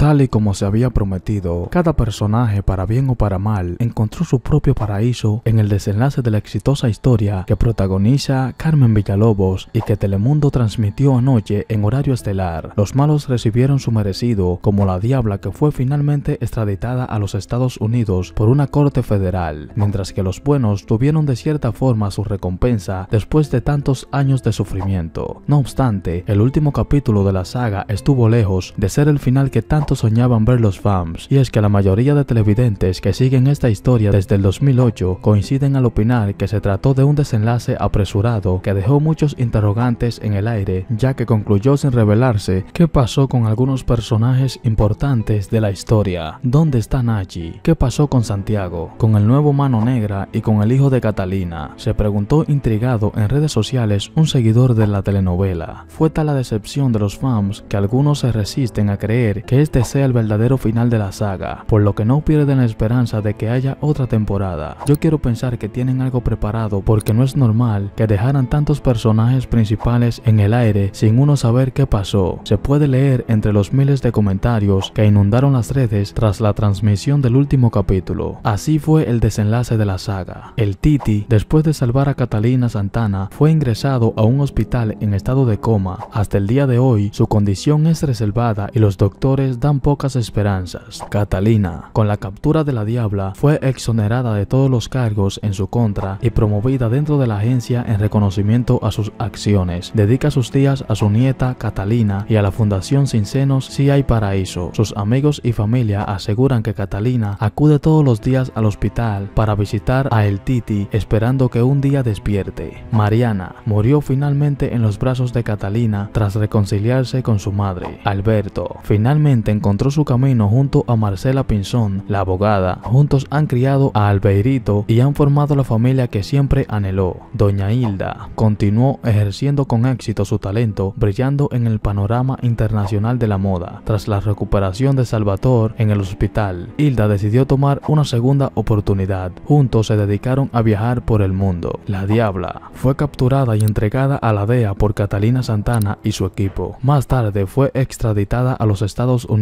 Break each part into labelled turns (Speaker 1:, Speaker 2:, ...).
Speaker 1: Tal y como se había prometido, cada personaje, para bien o para mal, encontró su propio paraíso en el desenlace de la exitosa historia que protagoniza Carmen Villalobos y que Telemundo transmitió anoche en horario estelar. Los malos recibieron su merecido, como la diabla que fue finalmente extraditada a los Estados Unidos por una corte federal, mientras que los buenos tuvieron de cierta forma su recompensa después de tantos años de sufrimiento. No obstante, el último capítulo de la saga estuvo lejos de ser el final que tanto soñaban ver los fans, y es que la mayoría de televidentes que siguen esta historia desde el 2008 coinciden al opinar que se trató de un desenlace apresurado que dejó muchos interrogantes en el aire, ya que concluyó sin revelarse qué pasó con algunos personajes importantes de la historia. ¿Dónde está Nachi? ¿Qué pasó con Santiago? ¿Con el nuevo Mano Negra y con el hijo de Catalina? Se preguntó intrigado en redes sociales un seguidor de la telenovela. Fue tal la decepción de los fans que algunos se resisten a creer que este sea el verdadero final de la saga, por lo que no pierden la esperanza de que haya otra temporada. Yo quiero pensar que tienen algo preparado porque no es normal que dejaran tantos personajes principales en el aire sin uno saber qué pasó. Se puede leer entre los miles de comentarios que inundaron las redes tras la transmisión del último capítulo. Así fue el desenlace de la saga. El Titi, después de salvar a Catalina Santana, fue ingresado a un hospital en estado de coma. Hasta el día de hoy, su condición es reservada y los doctores dan pocas esperanzas, Catalina, con la captura de la Diabla, fue exonerada de todos los cargos en su contra y promovida dentro de la agencia en reconocimiento a sus acciones. Dedica sus días a su nieta Catalina y a la Fundación Sin Senos Si Hay Paraíso. Sus amigos y familia aseguran que Catalina acude todos los días al hospital para visitar a El Titi esperando que un día despierte. Mariana murió finalmente en los brazos de Catalina tras reconciliarse con su madre. Alberto finalmente en encontró su camino junto a Marcela Pinzón, la abogada. Juntos han criado a Albeirito y han formado la familia que siempre anheló. Doña Hilda continuó ejerciendo con éxito su talento, brillando en el panorama internacional de la moda. Tras la recuperación de Salvador en el hospital, Hilda decidió tomar una segunda oportunidad. Juntos se dedicaron a viajar por el mundo. La Diabla fue capturada y entregada a la DEA por Catalina Santana y su equipo. Más tarde fue extraditada a los Estados Unidos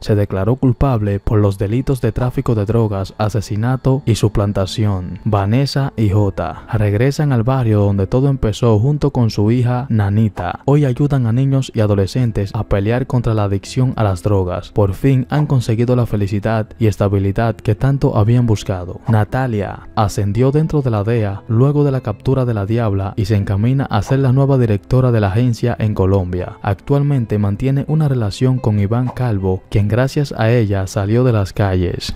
Speaker 1: se declaró culpable por los delitos de tráfico de drogas, asesinato y suplantación. Vanessa y J regresan al barrio donde todo empezó junto con su hija Nanita. Hoy ayudan a niños y adolescentes a pelear contra la adicción a las drogas. Por fin han conseguido la felicidad y estabilidad que tanto habían buscado. Natalia ascendió dentro de la DEA luego de la captura de la Diabla y se encamina a ser la nueva directora de la agencia en Colombia. Actualmente mantiene una relación con Iván Calvo quien gracias a ella salió de las calles.